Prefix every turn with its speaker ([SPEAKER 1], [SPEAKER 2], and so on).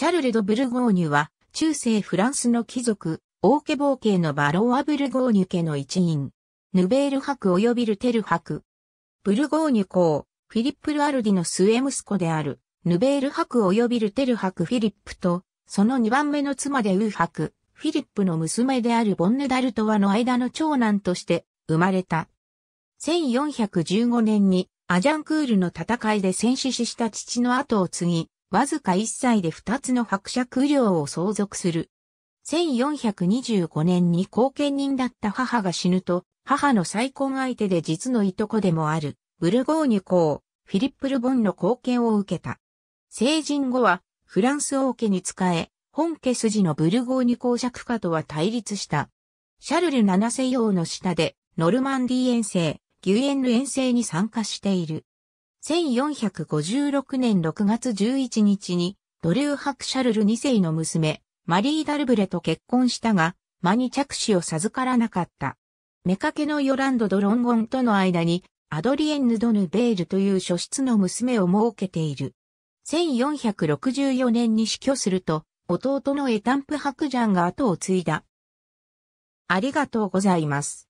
[SPEAKER 1] シャルル・ド・ブルゴーニュは、中世フランスの貴族、オーケボー系のバローア・ブルゴーニュ家の一員。ヌベール伯及びルテル伯。ブルゴーニュ公、フィリップ・ル・アルディの末息子である、ヌベール伯及びルテル伯フィリップと、その二番目の妻でウー伯、フィリップの娘であるボンヌ・ダルトワの間の長男として生まれた。1415年にアジャンクールの戦いで戦死した父の後を継ぎ、わずか1歳で2つの伯爵領を相続する。1425年に後見人だった母が死ぬと、母の再婚相手で実のいとこでもある、ブルゴーニュ公、フィリップ・ルボンの貢献を受けた。成人後は、フランス王家に仕え、本家筋のブルゴーニュ公爵家とは対立した。シャルル七世王の下で、ノルマンディ遠征、ギュエンヌ遠征に参加している。1456年6月11日に、ドリュー・ハクシャルル2世の娘、マリー・ダルブレと結婚したが、間に着手を授からなかった。妾のヨランド・ドロンゴンとの間に、アドリエンヌ・ドヌ・ベールという書室の娘を設けている。1464年に死去すると、弟のエタンプ・ハクジャンが後を継いだ。ありが
[SPEAKER 2] とうございます。